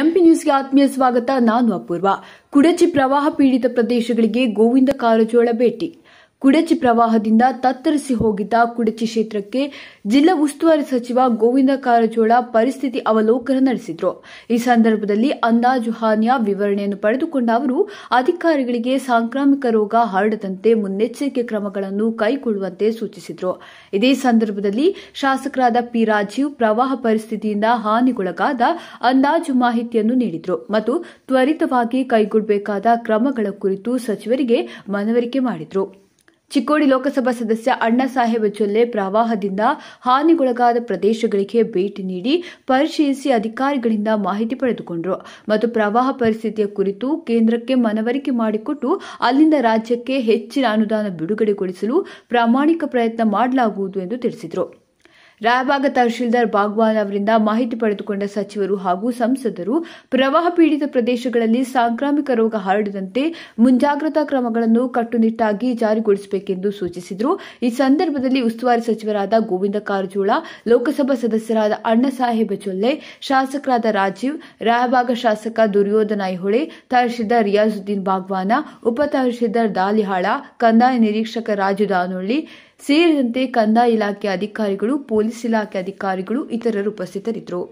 MP ನ್ಯೂಸ್ಗೆ ಆತ್ಮೀಯ ಸ್ವಾಗತ ನಾನು ಅಪೂರ್ವ ಕುಡಚಿ ಪ್ರವಾಹ ಪೀಡಿತ ಪ್ರದೇಶಗಳಿಗೆ ಗೋವಿಂದ ಕಾರಜೋಳ ಭೇಟಿ ಕುಡಚಿ ಪ್ರವಾಹದಿಂದ ತತ್ತರಿಸಿ ಹೋಗಿದ್ದ ಕುಡಚಿ ಕ್ಷೇತ್ರಕ್ಕೆ ಜಿಲ್ಲಾ ಉಸ್ತುವಾರಿ ಸಚಿವ ಗೋವಿಂದ ಕಾರಜೋಳ ಪರಿಸ್ಥಿತಿ ಅವಲೋಕನ ನಡೆಸಿದರು ಈ ಸಂದರ್ಭದಲ್ಲಿ ಅಂದಾಜು ಹಾನಿಯ ವಿವರಣೆಯನ್ನು ಪಡೆದುಕೊಂಡ ಅವರು ಅಧಿಕಾರಿಗಳಿಗೆ ಸಾಂಕ್ರಾಮಿಕ ರೋಗ ಹರಡದಂತೆ ಮುನ್ನೆಚ್ಚರಿಕೆ ಕ್ರಮಗಳನ್ನು ಕೈಗೊಳ್ಳುವಂತೆ ಸೂಚಿಸಿದರು ಇದೇ ಸಂದರ್ಭದಲ್ಲಿ ಶಾಸಕರಾದ ಪಿ ರಾಜೀವ್ ಪ್ರವಾಹ ಪರಿಸ್ಥಿತಿಯಿಂದ ಹಾನಿಗೊಳಗಾದ ಅಂದಾಜು ಮಾಹಿತಿಯನ್ನು ನೀಡಿದರು ಮತ್ತು ತ್ವರಿತವಾಗಿ ಕೈಗೊಳ್ಳಬೇಕಾದ ಕ್ರಮಗಳ ಕುರಿತು ಸಚಿವರಿಗೆ ಮನವರಿಕೆ ಮಾಡಿದರು ಚಿಕ್ಕೋಡಿ ಲೋಕಸಭಾ ಸದಸ್ಯ ಅಣ್ಣಾ ಸಾಹೇಬ್ ಜೊಲ್ಲೆ ಪ್ರವಾಹದಿಂದ ಹಾನಿಗೊಳಗಾದ ಪ್ರದೇಶಗಳಿಗೆ ಭೇಟಿ ನೀಡಿ ಪರಿಶೀಲಿಸಿ ಅಧಿಕಾರಿಗಳಿಂದ ಮಾಹಿತಿ ಪಡೆದುಕೊಂಡರು ಮತ್ತು ಪ್ರವಾಹ ಪರಿಸ್ಥಿತಿಯ ಕುರಿತು ಕೇಂದ್ರಕ್ಕೆ ಮನವರಿಕೆ ಮಾಡಿಕೊಟ್ಟು ಅಲ್ಲಿಂದ ರಾಜ್ಯಕ್ಕೆ ಹೆಚ್ಚಿನ ಅನುದಾನ ಬಿಡುಗಡೆಗೊಳಿಸಲು ಪ್ರಾಮಾಣಿಕ ಪ್ರಯತ್ನ ಮಾಡಲಾಗುವುದು ಎಂದು ತಿಳಿಸಿದರು ರಾಯಬಾಗ ತಹಶೀಲ್ದಾರ್ ಬಾಗ್ವಾನ್ ಅವರಿಂದ ಮಾಹಿತಿ ಪಡೆದುಕೊಂಡ ಸಚಿವರು ಹಾಗೂ ಸಂಸದರು ಪ್ರವಾಹ ಪೀಡಿತ ಪ್ರದೇಶಗಳಲ್ಲಿ ಸಾಂಕ್ರಾಮಿಕ ರೋಗ ಹರಡದಂತೆ ಮುಂಜಾಗ್ರತಾ ಕ್ರಮಗಳನ್ನು ಕಟ್ಟುನಿಟ್ಟಾಗಿ ಜಾರಿಗೊಳಿಸಬೇಕೆಂದು ಸೂಚಿಸಿದರು ಈ ಸಂದರ್ಭದಲ್ಲಿ ಉಸ್ತುವಾರಿ ಸಚಿವರಾದ ಗೋವಿಂದ ಕಾರಜೋಳ ಲೋಕಸಭಾ ಸದಸ್ಯರಾದ ಸಾಹೇಬ ಚೊಲ್ಲೆ ಶಾಸಕರಾದ ರಾಜೀವ್ ರಾಯಬಾಗ ಶಾಸಕ ದುರ್ಯೋಧನ ಐಹೊಳೆ ತಹಶೀಲ್ದಾರ್ ರಿಯಾಜುದ್ದೀನ್ ಬಾಗ್ವಾನ ಉಪ ತಹಶೀಲ್ದಾರ್ ದಾಲಿಹಾಳ ಕಂದಾಯ ನಿರೀಕ್ಷಕ ರಾಜು ದಾನೊಳ್ಳಿ ಸೇರಿದಂತೆ ಕಂದಾಯ ಇಲಾಖೆ ಅಧಿಕಾರಿಗಳು ಪೊಲೀಸ್ ಇಲಾಖೆ ಅಧಿಕಾರಿಗಳು ಇತರರು ಉಪಸ್ಥಿತರಿದ್ದರು